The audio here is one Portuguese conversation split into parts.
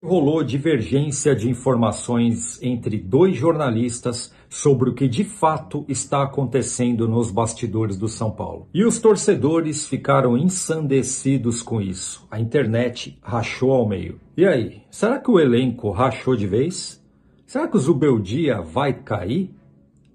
Rolou divergência de informações entre dois jornalistas sobre o que de fato está acontecendo nos bastidores do São Paulo. E os torcedores ficaram ensandecidos com isso. A internet rachou ao meio. E aí, será que o elenco rachou de vez? Será que o Zubeldia vai cair?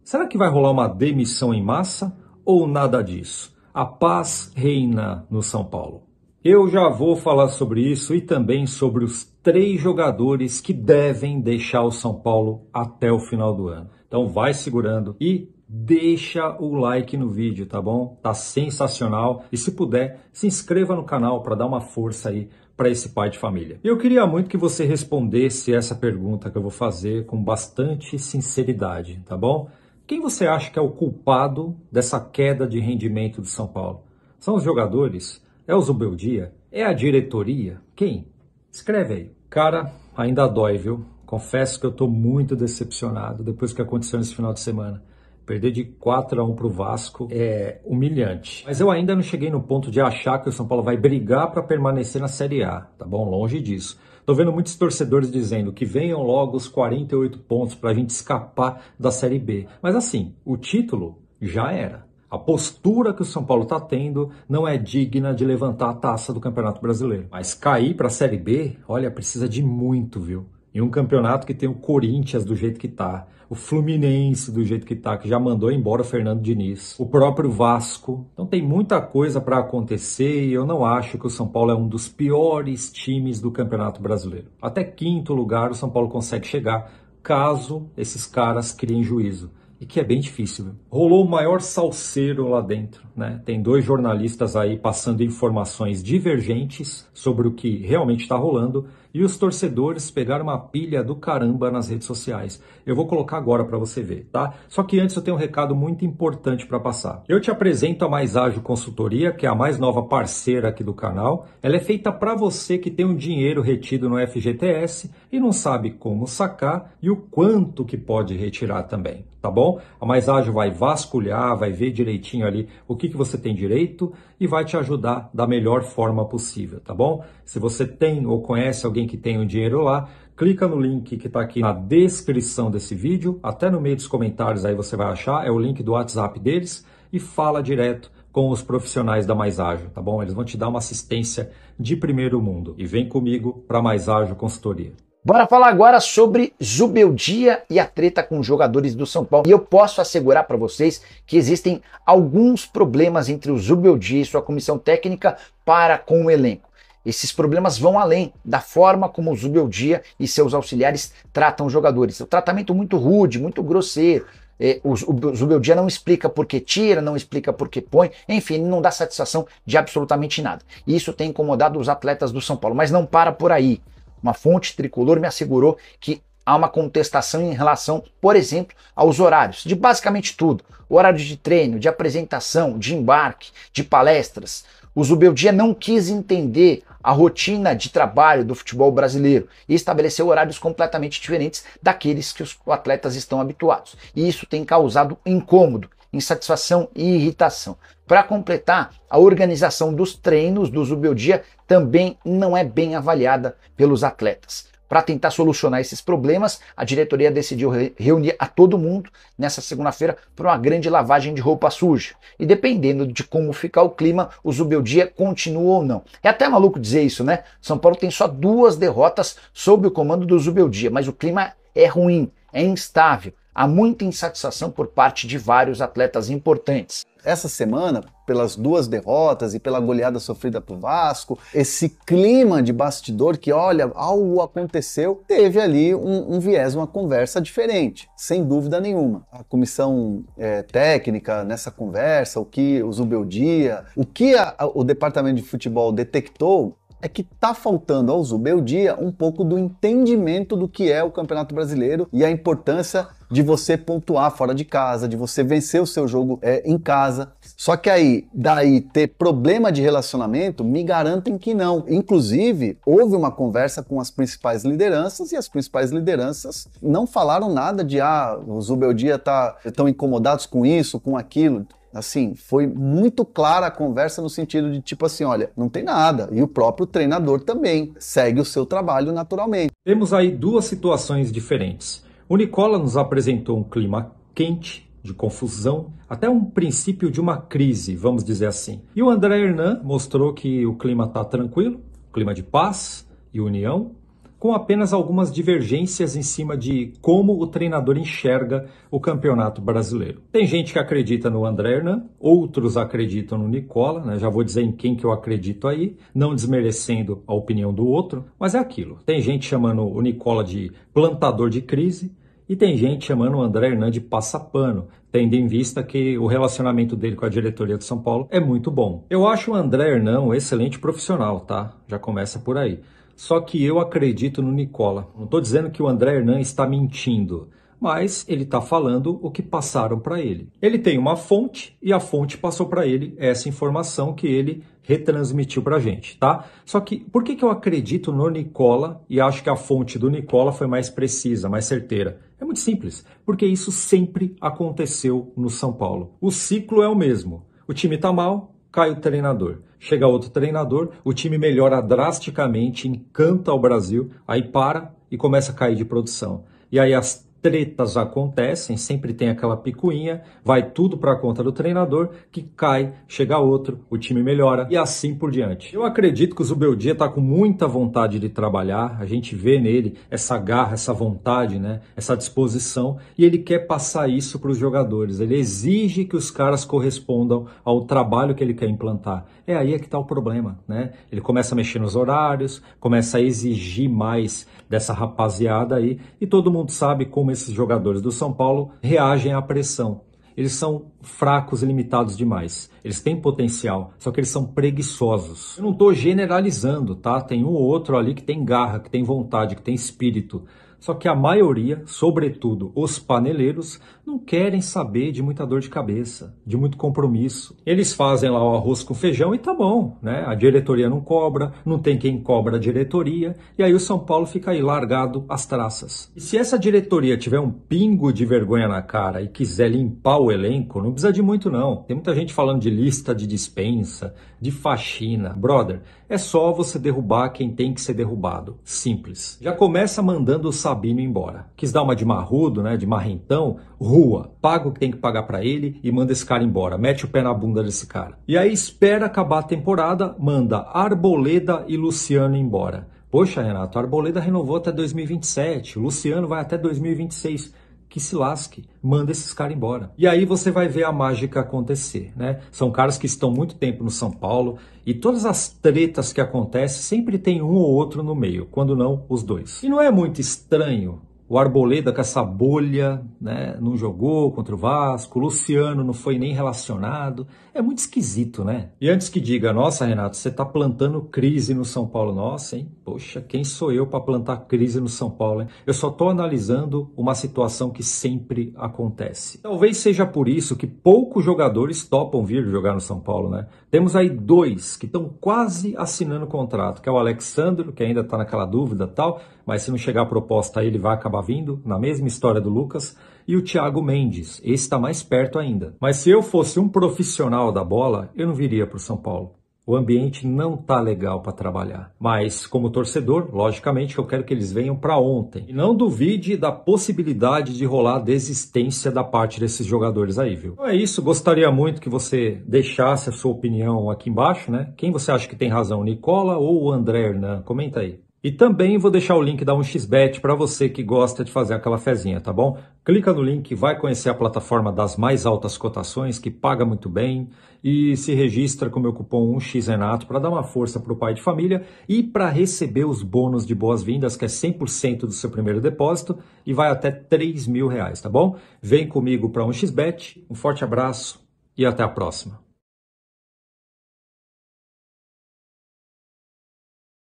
Será que vai rolar uma demissão em massa ou nada disso? A paz reina no São Paulo. Eu já vou falar sobre isso e também sobre os três jogadores que devem deixar o São Paulo até o final do ano. Então vai segurando e deixa o like no vídeo, tá bom? Tá sensacional. E se puder, se inscreva no canal para dar uma força aí para esse pai de família. Eu queria muito que você respondesse essa pergunta que eu vou fazer com bastante sinceridade, tá bom? Quem você acha que é o culpado dessa queda de rendimento do São Paulo? São os jogadores? É o Zubeldia? É a diretoria? Quem? Escreve aí. Cara, ainda dói, viu? Confesso que eu tô muito decepcionado depois que aconteceu nesse final de semana. Perder de 4 a 1 pro Vasco é humilhante. Mas eu ainda não cheguei no ponto de achar que o São Paulo vai brigar para permanecer na Série A, tá bom? Longe disso. Tô vendo muitos torcedores dizendo que venham logo os 48 pontos para a gente escapar da Série B. Mas assim, o título já era. A postura que o São Paulo está tendo não é digna de levantar a taça do Campeonato Brasileiro. Mas cair para a Série B, olha, precisa de muito, viu? Em um campeonato que tem o Corinthians do jeito que tá, o Fluminense do jeito que tá, que já mandou embora o Fernando Diniz, o próprio Vasco. Então tem muita coisa para acontecer e eu não acho que o São Paulo é um dos piores times do Campeonato Brasileiro. Até quinto lugar o São Paulo consegue chegar caso esses caras criem juízo e que é bem difícil. Rolou o maior salseiro lá dentro, né? Tem dois jornalistas aí passando informações divergentes sobre o que realmente está rolando e os torcedores pegaram uma pilha do caramba nas redes sociais. Eu vou colocar agora para você ver, tá? Só que antes eu tenho um recado muito importante para passar. Eu te apresento a Mais Ágil Consultoria, que é a mais nova parceira aqui do canal. Ela é feita para você que tem um dinheiro retido no FGTS e não sabe como sacar e o quanto que pode retirar também, tá bom? A Mais Ágil vai vasculhar, vai ver direitinho ali o que, que você tem direito e vai te ajudar da melhor forma possível, tá bom? Se você tem ou conhece alguém alguém que tem o dinheiro lá, clica no link que está aqui na descrição desse vídeo, até no meio dos comentários aí você vai achar, é o link do WhatsApp deles e fala direto com os profissionais da Mais Ágil, tá bom? Eles vão te dar uma assistência de primeiro mundo. E vem comigo para Mais Ágil Consultoria. Bora falar agora sobre Zubeldia e a treta com os jogadores do São Paulo. E eu posso assegurar para vocês que existem alguns problemas entre o Zubeldia e sua comissão técnica para com o elenco. Esses problemas vão além da forma como o Zubeldia e seus auxiliares tratam os jogadores. O tratamento muito rude, muito grosseiro. É, o, o Zubeldia não explica por que tira, não explica por que põe, enfim, não dá satisfação de absolutamente nada. E isso tem incomodado os atletas do São Paulo, mas não para por aí. Uma fonte tricolor me assegurou que há uma contestação em relação, por exemplo, aos horários de basicamente tudo: o horário de treino, de apresentação, de embarque, de palestras. O Zubeldia não quis entender a rotina de trabalho do futebol brasileiro e estabeleceu horários completamente diferentes daqueles que os atletas estão habituados. E isso tem causado incômodo, insatisfação e irritação. Para completar, a organização dos treinos do Zubeldia também não é bem avaliada pelos atletas para tentar solucionar esses problemas, a diretoria decidiu reunir a todo mundo nessa segunda-feira para uma grande lavagem de roupa suja. E dependendo de como ficar o clima, o Zubeldia continua ou não. É até maluco dizer isso, né? São Paulo tem só duas derrotas sob o comando do Zubeldia, mas o clima é ruim, é instável. Há muita insatisfação por parte de vários atletas importantes. Essa semana, pelas duas derrotas e pela goleada sofrida para o Vasco, esse clima de bastidor que, olha, algo aconteceu, teve ali um, um viés, uma conversa diferente, sem dúvida nenhuma. A comissão é, técnica nessa conversa, o que o Zubeldia, o que a, a, o departamento de futebol detectou é que tá faltando ao Zubeldia um pouco do entendimento do que é o Campeonato Brasileiro e a importância de você pontuar fora de casa, de você vencer o seu jogo é, em casa. Só que aí, daí ter problema de relacionamento, me garantem que não. Inclusive, houve uma conversa com as principais lideranças e as principais lideranças não falaram nada de ah, os Ubeldia tá incomodados com isso, com aquilo. Assim, foi muito clara a conversa no sentido de tipo assim, olha, não tem nada. E o próprio treinador também segue o seu trabalho naturalmente. Temos aí duas situações diferentes. O Nicola nos apresentou um clima quente de confusão, até um princípio de uma crise, vamos dizer assim. E o André Hernan mostrou que o clima está tranquilo, clima de paz e união, com apenas algumas divergências em cima de como o treinador enxerga o campeonato brasileiro. Tem gente que acredita no André Hernan, outros acreditam no Nicola, né? já vou dizer em quem que eu acredito aí, não desmerecendo a opinião do outro, mas é aquilo. Tem gente chamando o Nicola de plantador de crise, e tem gente chamando o André Hernandes de passapano, tendo em vista que o relacionamento dele com a diretoria de São Paulo é muito bom. Eu acho o André Hernan um excelente profissional, tá? Já começa por aí. Só que eu acredito no Nicola. Não estou dizendo que o André Hernan está mentindo mas ele está falando o que passaram para ele. Ele tem uma fonte e a fonte passou para ele essa informação que ele retransmitiu para a gente, tá? Só que por que, que eu acredito no Nicola e acho que a fonte do Nicola foi mais precisa, mais certeira? É muito simples, porque isso sempre aconteceu no São Paulo. O ciclo é o mesmo. O time está mal, cai o treinador. Chega outro treinador, o time melhora drasticamente, encanta o Brasil, aí para e começa a cair de produção. E aí as tretas acontecem, sempre tem aquela picuinha, vai tudo para conta do treinador, que cai, chega outro, o time melhora e assim por diante. Eu acredito que o Zubeldia está com muita vontade de trabalhar, a gente vê nele essa garra, essa vontade, né? essa disposição, e ele quer passar isso para os jogadores, ele exige que os caras correspondam ao trabalho que ele quer implantar. É aí é que está o problema, né? Ele começa a mexer nos horários, começa a exigir mais dessa rapaziada aí, e todo mundo sabe como esses jogadores do São Paulo reagem à pressão. Eles são fracos e limitados demais. Eles têm potencial, só que eles são preguiçosos. Eu não estou generalizando, tá? Tem um ou outro ali que tem garra, que tem vontade, que tem espírito. Só que a maioria, sobretudo os paneleiros, não querem saber de muita dor de cabeça, de muito compromisso. Eles fazem lá o arroz com feijão e tá bom, né? A diretoria não cobra, não tem quem cobra a diretoria, e aí o São Paulo fica aí largado às traças. E se essa diretoria tiver um pingo de vergonha na cara e quiser limpar o elenco, não precisa de muito não. Tem muita gente falando de lista de dispensa, de faxina. Brother, é só você derrubar quem tem que ser derrubado. Simples. Já começa mandando o Sabino embora. Quis dar uma de marrudo, né, de marrentão, rua, paga o que tem que pagar para ele e manda esse cara embora, mete o pé na bunda desse cara. E aí espera acabar a temporada, manda Arboleda e Luciano embora. Poxa, Renato, Arboleda renovou até 2027, Luciano vai até 2026 que se lasque, manda esses caras embora. E aí você vai ver a mágica acontecer, né? São caras que estão muito tempo no São Paulo e todas as tretas que acontecem sempre tem um ou outro no meio, quando não os dois. E não é muito estranho o Arboleda com essa bolha, né, não jogou contra o Vasco, o Luciano não foi nem relacionado. É muito esquisito, né? E antes que diga, nossa, Renato, você tá plantando crise no São Paulo, nossa, hein? Poxa, quem sou eu para plantar crise no São Paulo, hein? Eu só tô analisando uma situação que sempre acontece. Talvez seja por isso que poucos jogadores topam vir jogar no São Paulo, né? Temos aí dois que estão quase assinando o contrato, que é o Alexandre, que ainda tá naquela dúvida tal, mas se não chegar a proposta, ele vai acabar vindo, na mesma história do Lucas. E o Thiago Mendes, esse está mais perto ainda. Mas se eu fosse um profissional da bola, eu não viria para o São Paulo. O ambiente não tá legal para trabalhar. Mas, como torcedor, logicamente eu quero que eles venham para ontem. E não duvide da possibilidade de rolar desistência da parte desses jogadores aí, viu? Então é isso. Gostaria muito que você deixasse a sua opinião aqui embaixo, né? Quem você acha que tem razão, Nicola ou o André Hernan? Comenta aí. E também vou deixar o link da 1xBet para você que gosta de fazer aquela fezinha, tá bom? Clica no link, vai conhecer a plataforma das mais altas cotações, que paga muito bem, e se registra com o meu cupom 1xRenato para dar uma força para o pai de família e para receber os bônus de boas-vindas, que é 100% do seu primeiro depósito e vai até 3 mil reais, tá bom? Vem comigo para 1xBet, um forte abraço e até a próxima.